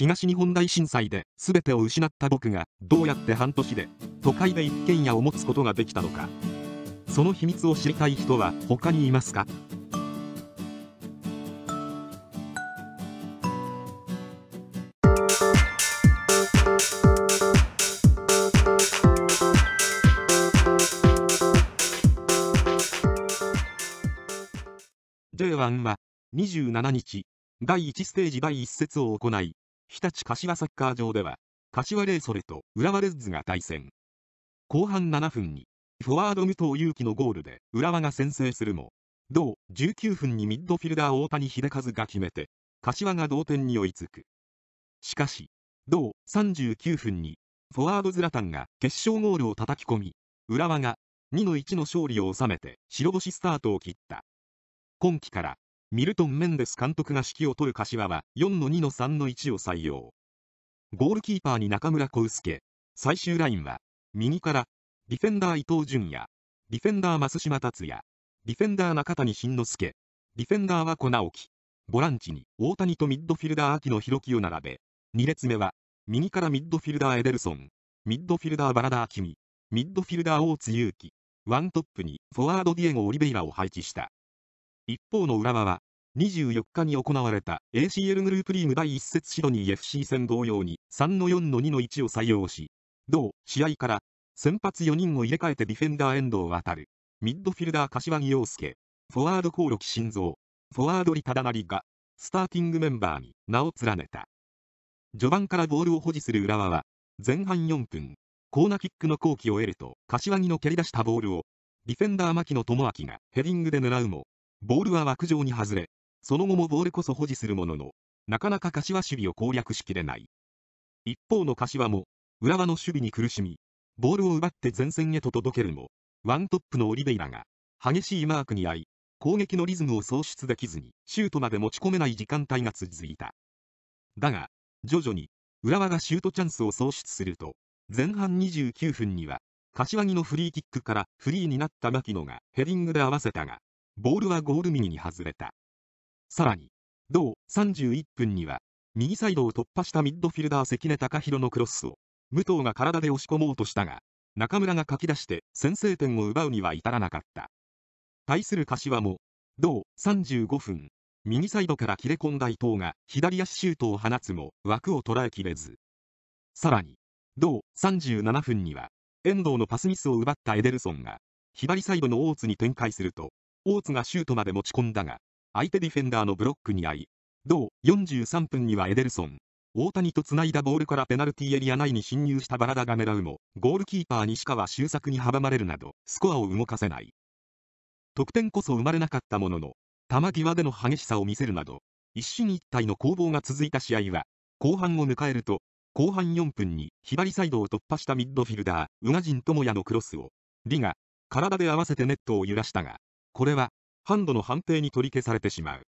東日本大震災で全てを失った僕がどうやって半年で都会で一軒家を持つことができたのかその秘密を知りたい人は他にいますか1は27日、第1ステージ第1節を行い、日立柏サッカー場では、柏レイソルと浦和レッズが対戦。後半7分に、フォワード武藤勇樹のゴールで浦和が先制するも、同19分にミッドフィルダー大谷秀和が決めて、柏が同点に追いつく。しかし、同39分に、フォワードズラタンが決勝ゴールを叩き込み、浦和が2の1の勝利を収めて白星スタートを切った。今季からミルトン・メンデス監督が指揮を取る柏は4-2-3-1を採用。ゴールキーパーに中村小介。最終ラインは、右から、ディフェンダー伊藤淳也、ディフェンダー増島達也、ディフェンダー中谷慎之介、ディフェンダーは小直樹。ボランチに大谷とミッドフィルダー秋野博樹を並べ、2列目は、右からミッドフィルダーエデルソン、ミッドフィルダーバラダー君。ミ、ミッドフィルダー大津祐樹、ワントップにフォワードディエゴ・オリベイラを配置した。一方の浦和は、24日に行われた ACL グループリーグ第1節シドニー FC 戦同様に3の4の2の1を採用し、同試合から先発4人を入れ替えてディフェンダー遠藤渡る、ミッドフィルダー柏木陽介、フォワード興梠心臓、フォワード利忠成がスターティングメンバーに名を連ねた。序盤からボールを保持する浦和は、前半4分、コーナーキックの好機を得ると、柏木の蹴り出したボールを、ディフェンダー牧野智明がヘディングで狙うも、ボールは枠上に外れ、その後もボールこそ保持するものの、なかなか柏守備を攻略しきれない。一方の柏も、浦和の守備に苦しみ、ボールを奪って前線へと届けるも、ワントップのオリベイラが、激しいマークに遭い、攻撃のリズムを創出できずに、シュートまで持ち込めない時間帯が続いた。だが、徐々に、浦和がシュートチャンスを創出すると、前半29分には、柏木のフリーキックからフリーになった牧野がヘディングで合わせたが、ボールはゴール右に外れた。さらに、同31分には、右サイドを突破したミッドフィルダー関根隆弘のクロスを、武藤が体で押し込もうとしたが、中村が書き出して先制点を奪うには至らなかった。対する柏も、同35分、右サイドから切れ込んだ伊藤が左足シュートを放つも枠を捉えきれず。さらに、同37分には、遠藤のパスミスを奪ったエデルソンが、左サイドの大津に展開すると、大津がシュートまで持ち込んだが、相手ディフェンダーのブロックに合い、同43分にはエデルソン、大谷と繋いだボールからペナルティエリア内に侵入したバラダが狙うも、ゴールキーパー西川周作に阻まれるなど、スコアを動かせない。得点こそ生まれなかったものの、球際での激しさを見せるなど、一進一退の攻防が続いた試合は、後半を迎えると、後半4分に左サイドを突破したミッドフィルダー、宇賀神智也のクロスを、リが体で合わせてネットを揺らしたが、これはンドの判定に取り消されてしまう。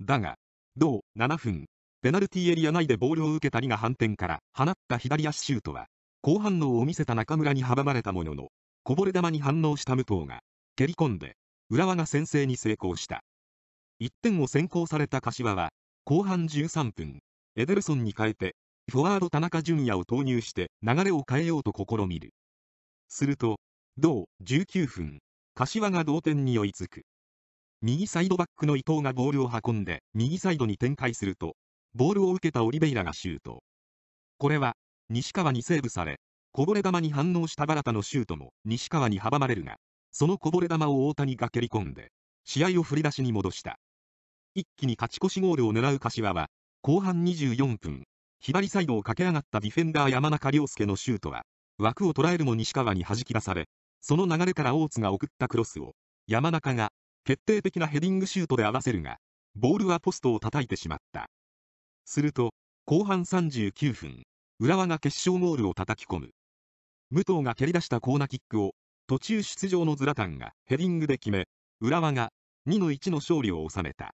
だが、同7分、ペナルティエリア内でボールを受けたりが反転から放った左足シュートは、好反応を見せた中村に阻まれたものの、こぼれ球に反応した武藤が、蹴り込んで、浦和が先制に成功した。1点を先行された柏は、後半13分、エデルソンに変えて、フォワード田中純也を投入して流れを変えようと試みる。すると、同19分、柏が同点に追いつく。右サイドバックの伊藤がボールを運んで、右サイドに展開すると、ボールを受けたオリベイラがシュート。これは、西川にセーブされ、こぼれ球に反応したバラタのシュートも西川に阻まれるが、そのこぼれ球を大谷が蹴り込んで、試合を振り出しに戻した。一気に勝ち越しゴールを狙う柏は、後半24分、左サイドを駆け上がったディフェンダー山中亮介のシュートは、枠を捉えるも西川に弾き出され、その流れから大津が送ったクロスを、山中が決定的なヘディングシュートで合わせるが、ボールはポストを叩いてしまった。すると、後半39分、浦和が決勝ゴールを叩き込む。武藤が蹴り出したコーナーキックを、途中出場のズラタンがヘディングで決め、浦和が2の1の勝利を収めた。